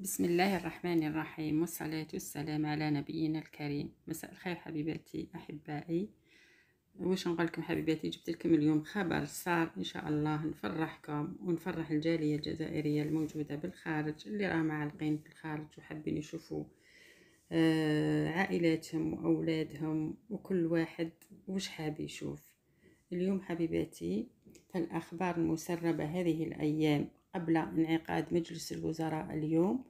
بسم الله الرحمن الرحيم والصلاة والسلام على نبينا الكريم مساء الخير حبيباتي أحبائي واش نقول لكم حبيباتي جبت لكم اليوم خبر صار إن شاء الله نفرحكم ونفرح الجالية الجزائرية الموجودة بالخارج اللي راه معلقين بالخارج وحابين يشوفوا آه، عائلاتهم وأولادهم وكل واحد وش حاب يشوف اليوم حبيباتي فالأخبار المسربة هذه الأيام قبل انعقاد مجلس الوزراء اليوم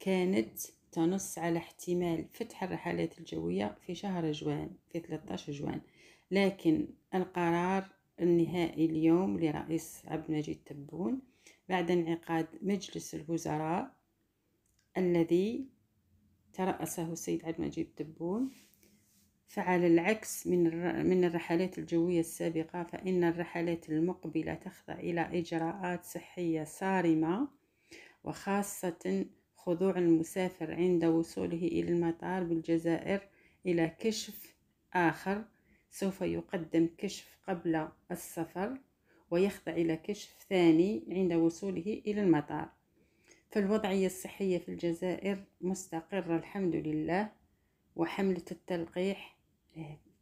كانت تنص على احتمال فتح الرحلات الجوية في شهر جوان في 13 جوان لكن القرار النهائي اليوم لرئيس عبد المجيد تبون بعد انعقاد مجلس الوزراء الذي ترأسه السيد عبد المجيد تبون فعلى العكس من من الرحلات الجوية السابقة فإن الرحلات المقبلة تخضع إلى إجراءات صحية صارمة وخاصة خضوع المسافر عند وصوله إلى المطار بالجزائر إلى كشف آخر سوف يقدم كشف قبل السفر ويخضع إلى كشف ثاني عند وصوله إلى المطار فالوضعية الصحية في الجزائر مستقرة الحمد لله وحملة التلقيح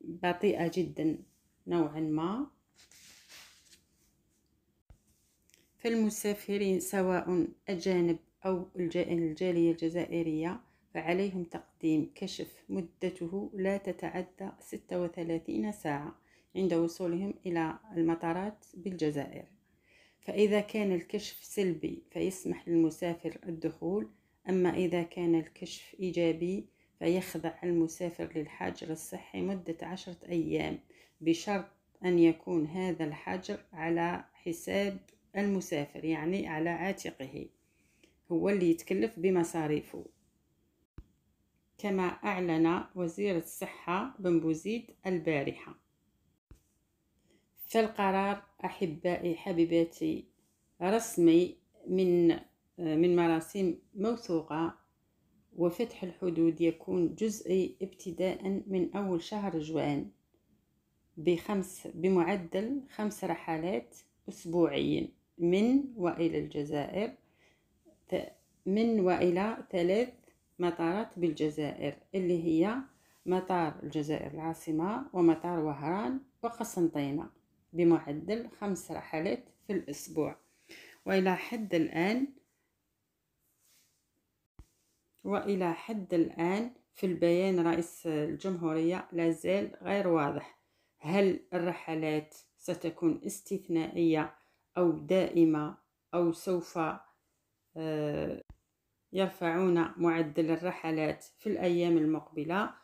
بطيئة جدا نوعا ما فالمسافرين سواء أجانب أو الجالية الجزائرية فعليهم تقديم كشف مدته لا تتعدى 36 ساعة عند وصولهم إلى المطارات بالجزائر فإذا كان الكشف سلبي فيسمح للمسافر الدخول أما إذا كان الكشف إيجابي فيخضع المسافر للحجر الصحي مدة عشرة أيام بشرط أن يكون هذا الحجر على حساب المسافر يعني على عاتقه هو اللي يتكلف بمصاريفه كما أعلن وزير الصحة بن بوزيد البارحة فالقرار أحبائي حبيباتي رسمي من من مراسيم موثوقة وفتح الحدود يكون جزئي ابتداء من أول شهر جوان بخمس بمعدل خمس رحلات أسبوعيا من وإلى الجزائر من وإلى ثلاث مطارات بالجزائر اللي هي مطار الجزائر العاصمة ومطار وهران وقسنطينة بمعدل خمس رحلات في الأسبوع وإلى حد الآن وإلى حد الآن في البيان رئيس الجمهورية لازال غير واضح هل الرحلات ستكون استثنائية أو دائمة أو سوف آه، يرفعون معدل الرحلات في الأيام المقبلة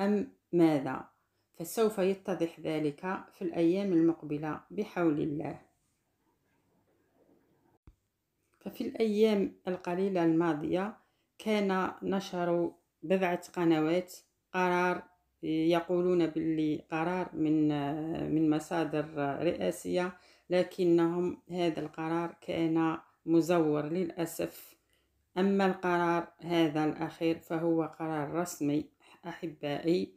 أم ماذا؟ فسوف يتضح ذلك في الأيام المقبلة بحول الله ففي الأيام القليلة الماضية كان نشر بضعة قنوات قرار يقولون باللي قرار من من مصادر رئاسية لكنهم هذا القرار كان مزور للأسف أما القرار هذا الأخير فهو قرار رسمي أحبائي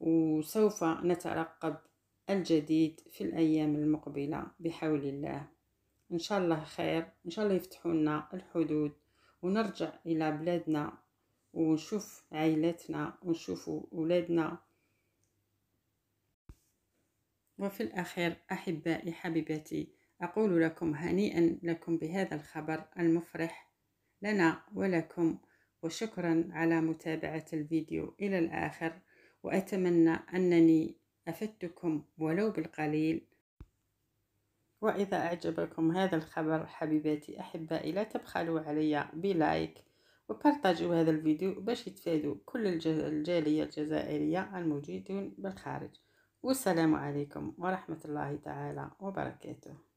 وسوف نترقب الجديد في الأيام المقبلة بحول الله إن شاء الله خير إن شاء الله يفتحوا لنا الحدود ونرجع الى بلادنا ونشوف عائلتنا ونشوف ولادنا وفي الأخير أحبائي حبيباتي أقول لكم هنيئا لكم بهذا الخبر المفرح لنا ولكم وشكرا على متابعة الفيديو إلى الآخر وأتمنى أنني أفدتكم ولو بالقليل وإذا أعجبكم هذا الخبر حبيباتي أحبائي لا تبخلوا علي بلايك وبارطاجيو هذا الفيديو باش يتفادوا كل الجالية الجزائرية الموجودين بالخارج والسلام عليكم ورحمة الله تعالى وبركاته